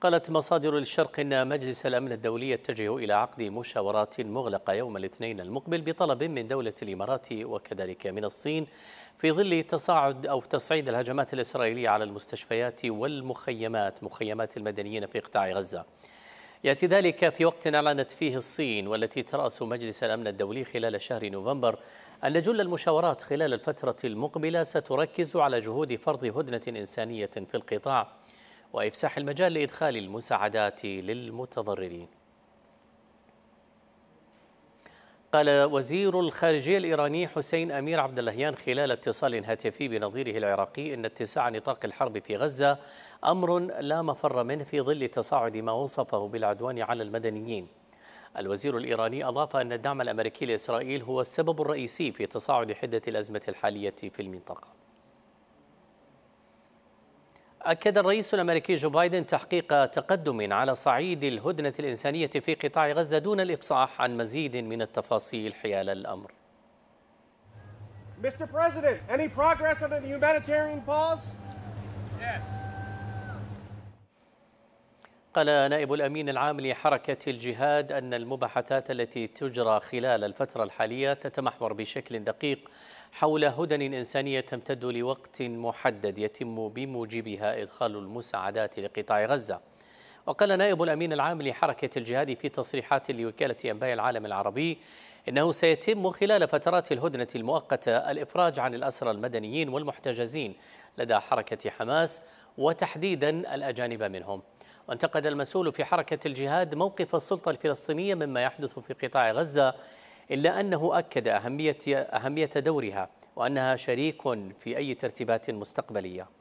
قالت مصادر للشرق أن مجلس الأمن الدولي يتجه إلى عقد مشاورات مغلقة يوم الاثنين المقبل بطلب من دولة الإمارات وكذلك من الصين في ظل تصاعد أو تصعيد الهجمات الإسرائيلية على المستشفيات والمخيمات مخيمات المدنيين في قطاع غزة يأتي ذلك في وقت أعلنت فيه الصين والتي ترأس مجلس الأمن الدولي خلال شهر نوفمبر أن جل المشاورات خلال الفترة المقبلة ستركز على جهود فرض هدنة إنسانية في القطاع وإفساح المجال لإدخال المساعدات للمتضررين قال وزير الخارجية الإيراني حسين أمير عبد اللهيان خلال اتصال هاتفي بنظيره العراقي إن اتساع نطاق الحرب في غزة أمر لا مفر منه في ظل تصاعد ما وصفه بالعدوان على المدنيين الوزير الإيراني أضاف أن الدعم الأمريكي لإسرائيل هو السبب الرئيسي في تصاعد حدة الأزمة الحالية في المنطقة أكد الرئيس الأمريكي جو بايدن تحقيق تقدم على صعيد الهدنة الإنسانية في قطاع غزة دون الإفصاح عن مزيد من التفاصيل حيال الأمر. Mr. President, any progress on the humanitarian pause? Yes. قال نائب الأمين العام لحركة الجهاد أن المباحثات التي تجرى خلال الفترة الحالية تتمحور بشكل دقيق حول هدن إنسانية تمتد لوقت محدد يتم بموجبها إدخال المساعدات لقطاع غزة وقال نائب الأمين العام لحركة الجهاد في تصريحات لوكالة أنباء العالم العربي إنه سيتم خلال فترات الهدنة المؤقتة الإفراج عن الأسرى المدنيين والمحتجزين لدى حركة حماس وتحديدا الأجانب منهم وانتقد المسؤول في حركة الجهاد موقف السلطة الفلسطينية مما يحدث في قطاع غزة إلا أنه أكد أهمية, أهمية دورها وأنها شريك في أي ترتيبات مستقبلية